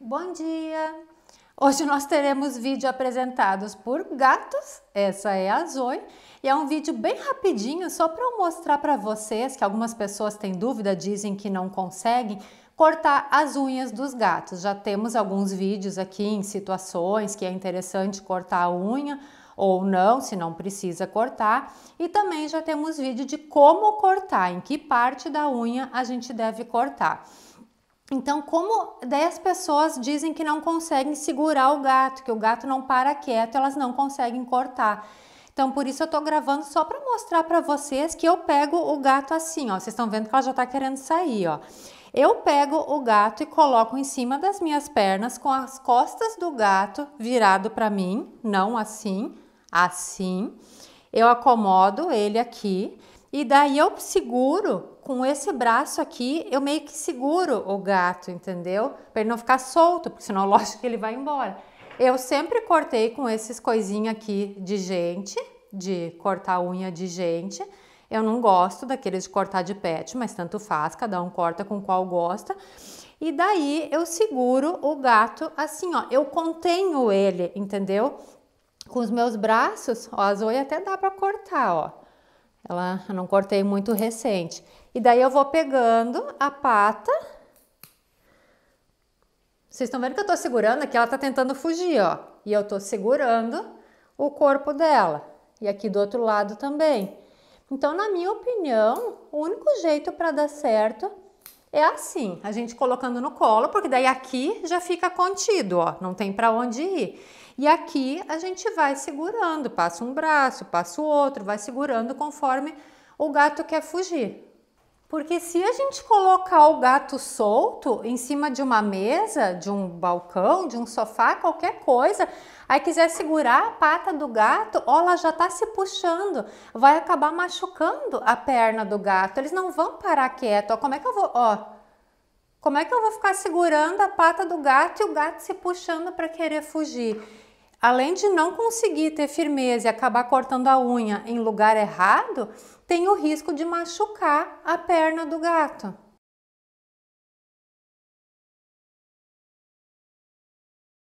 Bom dia! Hoje nós teremos vídeo apresentados por gatos, essa é a Zoe, e é um vídeo bem rapidinho só para eu mostrar para vocês que algumas pessoas têm dúvida, dizem que não conseguem cortar as unhas dos gatos. Já temos alguns vídeos aqui em situações que é interessante cortar a unha ou não, se não precisa cortar, e também já temos vídeo de como cortar, em que parte da unha a gente deve cortar. Então, como 10 pessoas dizem que não conseguem segurar o gato, que o gato não para quieto, elas não conseguem cortar. Então, por isso eu tô gravando só para mostrar para vocês que eu pego o gato assim, ó. Vocês estão vendo que ela já tá querendo sair, ó. Eu pego o gato e coloco em cima das minhas pernas com as costas do gato virado para mim, não assim, assim. Eu acomodo ele aqui. E daí eu seguro com esse braço aqui, eu meio que seguro o gato, entendeu? Para ele não ficar solto, porque senão lógico que ele vai embora. Eu sempre cortei com esses coisinhas aqui de gente, de cortar unha de gente. Eu não gosto daqueles de cortar de pet, mas tanto faz, cada um corta com qual gosta. E daí eu seguro o gato assim, ó, eu contenho ele, entendeu? Com os meus braços, ó, as oias até dá para cortar, ó. Ela eu não cortei muito recente. E daí eu vou pegando a pata. Vocês estão vendo que eu tô segurando aqui? Ela tá tentando fugir, ó. E eu tô segurando o corpo dela. E aqui do outro lado também. Então, na minha opinião, o único jeito para dar certo é assim, a gente colocando no colo, porque daí aqui já fica contido, ó, não tem para onde ir. E aqui a gente vai segurando, passa um braço, passa o outro, vai segurando conforme o gato quer fugir. Porque se a gente colocar o gato solto em cima de uma mesa, de um balcão, de um sofá, qualquer coisa, aí quiser segurar a pata do gato, ó, ela já está se puxando, vai acabar machucando a perna do gato. Eles não vão parar quieto. Ó, como é que eu vou, ó, como é que eu vou ficar segurando a pata do gato e o gato se puxando para querer fugir? Além de não conseguir ter firmeza e acabar cortando a unha em lugar errado, tem o risco de machucar a perna do gato.